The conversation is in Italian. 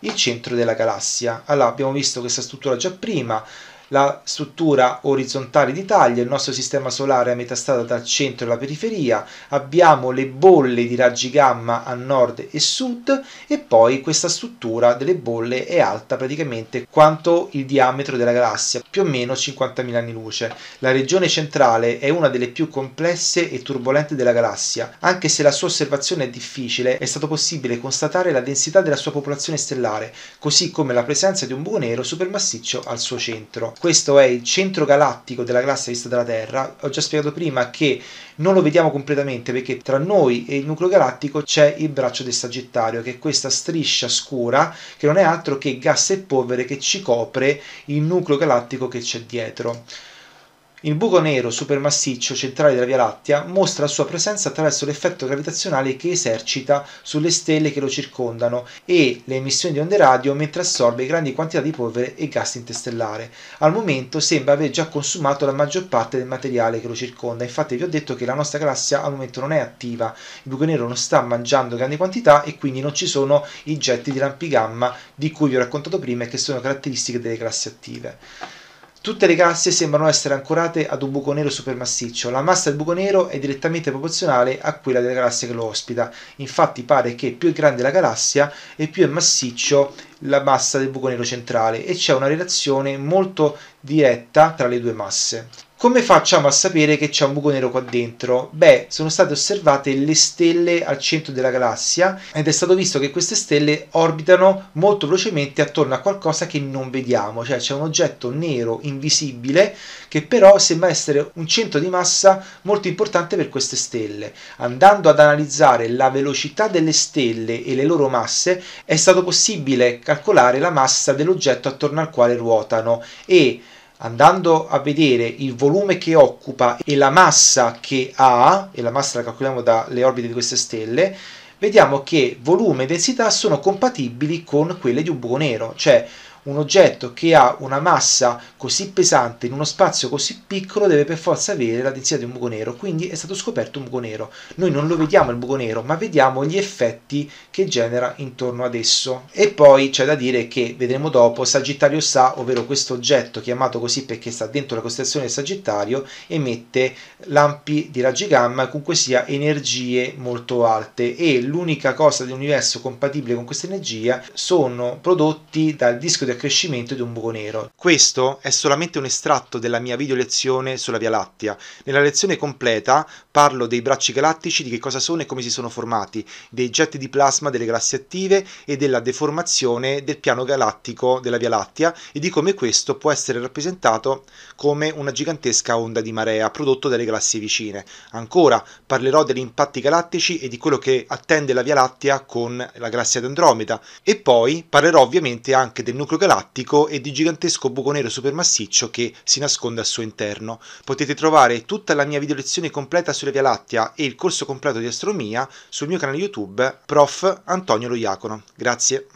il centro della galassia. Allora, abbiamo visto questa struttura già prima, la struttura orizzontale d'Italia, il nostro sistema solare a metà strada dal centro alla periferia, abbiamo le bolle di raggi gamma a nord e sud e poi questa struttura delle bolle è alta praticamente quanto il diametro della galassia, più o meno 50.000 anni luce. La regione centrale è una delle più complesse e turbolente della galassia, anche se la sua osservazione è difficile, è stato possibile constatare la densità della sua popolazione stellare, così come la presenza di un buco nero supermassiccio al suo centro questo è il centro galattico della classe vista dalla Terra. Ho già spiegato prima che non lo vediamo completamente perché tra noi e il nucleo galattico c'è il braccio del Sagittario, che è questa striscia scura che non è altro che gas e polvere che ci copre il nucleo galattico che c'è dietro. Il buco nero supermassiccio centrale della Via Lattea mostra la sua presenza attraverso l'effetto gravitazionale che esercita sulle stelle che lo circondano e le emissioni di onde radio mentre assorbe grandi quantità di polvere e gas interstellare. Al momento sembra aver già consumato la maggior parte del materiale che lo circonda, infatti vi ho detto che la nostra galassia al momento non è attiva, il buco nero non sta mangiando grandi quantità e quindi non ci sono i getti di lampi gamma di cui vi ho raccontato prima e che sono caratteristiche delle galassie attive. Tutte le galassie sembrano essere ancorate ad un buco nero supermassiccio. La massa del buco nero è direttamente proporzionale a quella della galassia che lo ospita. Infatti pare che più è grande la galassia e più è massiccio la massa del buco nero centrale e c'è una relazione molto diretta tra le due masse. Come facciamo a sapere che c'è un buco nero qua dentro? Beh, sono state osservate le stelle al centro della galassia ed è stato visto che queste stelle orbitano molto velocemente attorno a qualcosa che non vediamo, cioè c'è un oggetto nero invisibile che però sembra essere un centro di massa molto importante per queste stelle. Andando ad analizzare la velocità delle stelle e le loro masse, è stato possibile calcolare la massa dell'oggetto attorno al quale ruotano e andando a vedere il volume che occupa e la massa che ha, e la massa la calcoliamo dalle orbite di queste stelle, vediamo che volume e densità sono compatibili con quelle di un buco nero, cioè un oggetto che ha una massa così pesante in uno spazio così piccolo deve per forza avere la densità di un buco nero, quindi è stato scoperto un buco nero. Noi non lo vediamo il buco nero, ma vediamo gli effetti che genera intorno ad esso. E poi c'è da dire che vedremo dopo Sagittario Sa, ovvero questo oggetto chiamato così perché sta dentro la costellazione del Sagittario, emette lampi di raggi gamma, comunque sia energie molto alte e l'unica cosa dell'universo compatibile con questa energia sono prodotti dal disco di del crescimento di un buco nero. Questo è solamente un estratto della mia video lezione sulla Via Lattea. Nella lezione completa parlo dei bracci galattici, di che cosa sono e come si sono formati, dei getti di plasma delle galassie attive e della deformazione del piano galattico della Via Lattea e di come questo può essere rappresentato come una gigantesca onda di marea prodotto dalle galassie vicine. Ancora parlerò degli impatti galattici e di quello che attende la Via Lattea con la galassia d'Andromeda e poi parlerò ovviamente anche del nucleo galattico e di gigantesco buco nero supermassiccio che si nasconde al suo interno. Potete trovare tutta la mia video lezione completa sulla Via Lattea e il corso completo di astronomia sul mio canale YouTube Prof. Antonio Lo Iacono. Grazie.